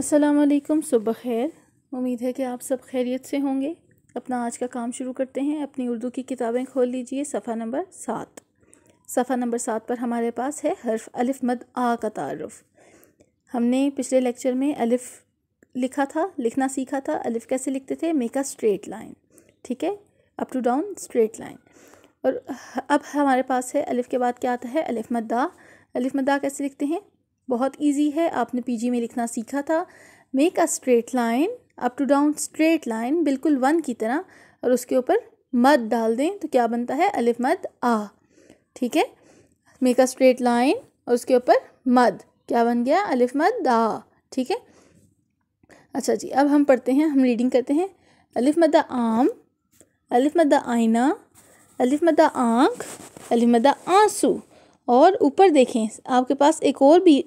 असलकम सुबह खैर उम्मीद है कि आप सब खैरियत से होंगे अपना आज का काम शुरू करते हैं अपनी उर्दू की किताबें खोल लीजिए सफ़ा नंबर सात सफ़ा नंबर सात पर हमारे पास है हर्फ अलिफ मद आ का तारफ़ हमने पिछले लेक्चर में अलिफ लिखा था लिखना सीखा था अलिफ कैसे लिखते थे मेक अ स्ट्रेट लाइन ठीक है up to down straight line और अब हमारे पास है अलिफ के बाद क्या आता है अलिफ मद्दा अलिफ मद्दा कैसे लिखते हैं बहुत इजी है आपने पीजी में लिखना सीखा था make a straight line up to down straight line बिल्कुल वन की तरह और उसके ऊपर मद डाल दें तो क्या बनता है अलिफ मद आ ठीक है मेक अ स्ट्रेट लाइन और उसके ऊपर मद क्या बन गया अलिफ मद आ ठीक है अच्छा जी अब हम पढ़ते हैं हम रीडिंग करते हैं अलिफ मद आम अलिफ मद आइना अलिफ मद आँख अलिफ मद आंसू और ऊपर देखें आपके पास एक और भी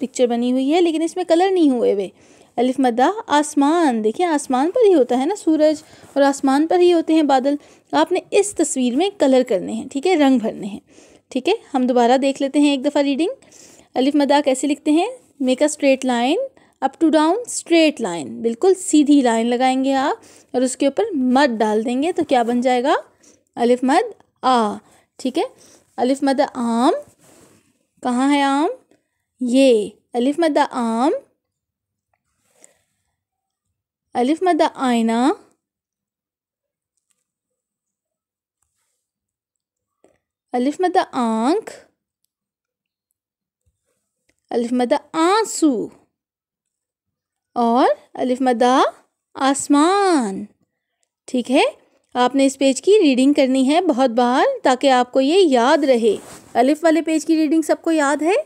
पिक्चर बनी हुई है लेकिन इसमें कलर नहीं हुए हुए अलिफ मदा आसमान देखिए आसमान पर ही होता है ना सूरज और आसमान पर ही होते हैं बादल आपने इस तस्वीर में कलर करने हैं ठीक है रंग भरने हैं ठीक है हम दोबारा देख लेते हैं एक दफ़ा रीडिंग अलिफ मदा कैसे लिखते हैं make a straight line up to down straight line बिल्कुल सीधी लाइन लगाएंगे आप और उसके ऊपर मद डाल देंगे तो क्या बन जाएगा अलिफ मद आ ठीक है अलिफ मद आम कहाँ है आम ये अलिफ मद आम अलिफ मद आयना अलिफ मद आंख अलिफ मद आंसू और अलिफ मद आसमान ठीक है आपने इस पेज की रीडिंग करनी है बहुत बार ताकि आपको ये याद रहे अलिफ वाले पेज की रीडिंग सबको याद है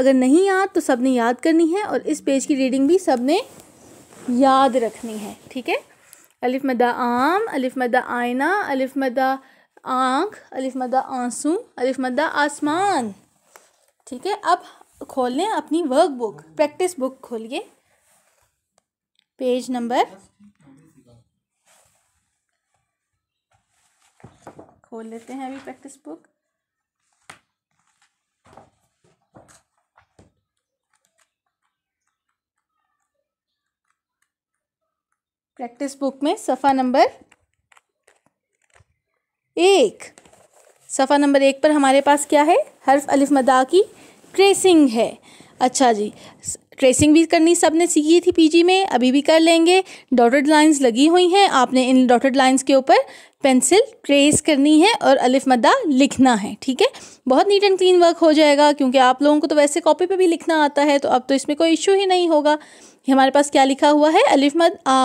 अगर नहीं याद तो सब ने याद करनी है और इस पेज की रीडिंग भी सब ने याद रखनी है ठीक है अलिफ मदा आम अलिफ मदा आयना अलिफ मदा आँख अलिफ मदा आंसू अलिफ मदा आसमान ठीक है अब खोल लें अपनी वर्क बुक प्रैक्टिस बुक खोलिए पेज नंबर खोल लेते हैं अभी प्रैक्टिस बुक प्रैक्टिस बुक में सफ़ा नंबर एक सफ़ा नंबर एक पर हमारे पास क्या है हर्फ अलिफ मदा की ट्रेसिंग है अच्छा जी ट्रेसिंग भी करनी सब ने सीखी थी पीजी में अभी भी कर लेंगे डॉटेड लाइंस लगी हुई हैं आपने इन डॉटेड लाइंस के ऊपर पेंसिल ट्रेस करनी है और अलिफ मदा लिखना है ठीक है बहुत नीट एंड क्लीन वर्क हो जाएगा क्योंकि आप लोगों को तो वैसे कॉपी पे भी लिखना आता है तो अब तो इसमें कोई इशू ही नहीं होगा हमारे पास क्या लिखा हुआ है अलिफ मद आ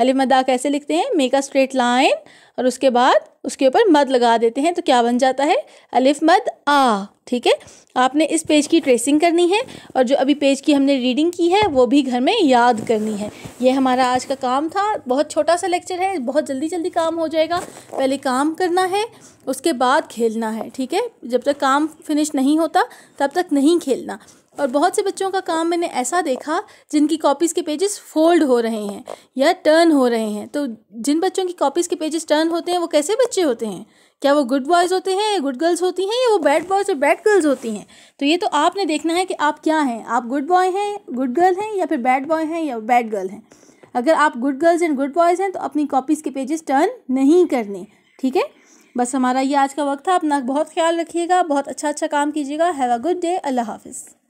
अलिफ मद आ कैसे लिखते हैं मेक अ स्ट्रेट लाइन और उसके बाद उसके ऊपर मद लगा देते हैं तो क्या बन जाता है अलिफ मद आ ठीक है आपने इस पेज की ट्रेसिंग करनी है और जो अभी पेज की हमने रीडिंग की है वो भी घर में याद करनी है ये हमारा आज का काम था बहुत छोटा सा लेक्चर है बहुत जल्दी जल्दी काम हो जाएगा पहले काम करना है उसके बाद खेलना है ठीक है जब तक काम फिनिश नहीं होता तब तक नहीं खेलना और बहुत से बच्चों का काम मैंने ऐसा देखा जिनकी कॉपीज़ के पेजेस फोल्ड हो रहे हैं या टर्न हो रहे हैं तो जिन बच्चों की कॉपीज़ के पेजेस टर्न होते हैं वो कैसे बच्चे होते हैं क्या वो गुड बॉयज़ होते हैं गुड गर्ल्स होती हैं या वो बैड बॉयज़ और बैड गर्ल्स होती हैं तो ये तो आपने देखना है कि आप क्या हैं आप गुड बॉय हैं गुड गर्ल हैं या फिर बैड बॉय हैं या बैड गर्ल हैं अगर आप good girls and good boys हैं तो अपनी कॉपीज़ के पेजेस टर्न नहीं करने ठीक है बस हमारा ये आज का वक्त था अपना बहुत ख्याल रखिएगा बहुत अच्छा अच्छा काम कीजिएगा हैव अ गुड डे अल्लाह हाफिज़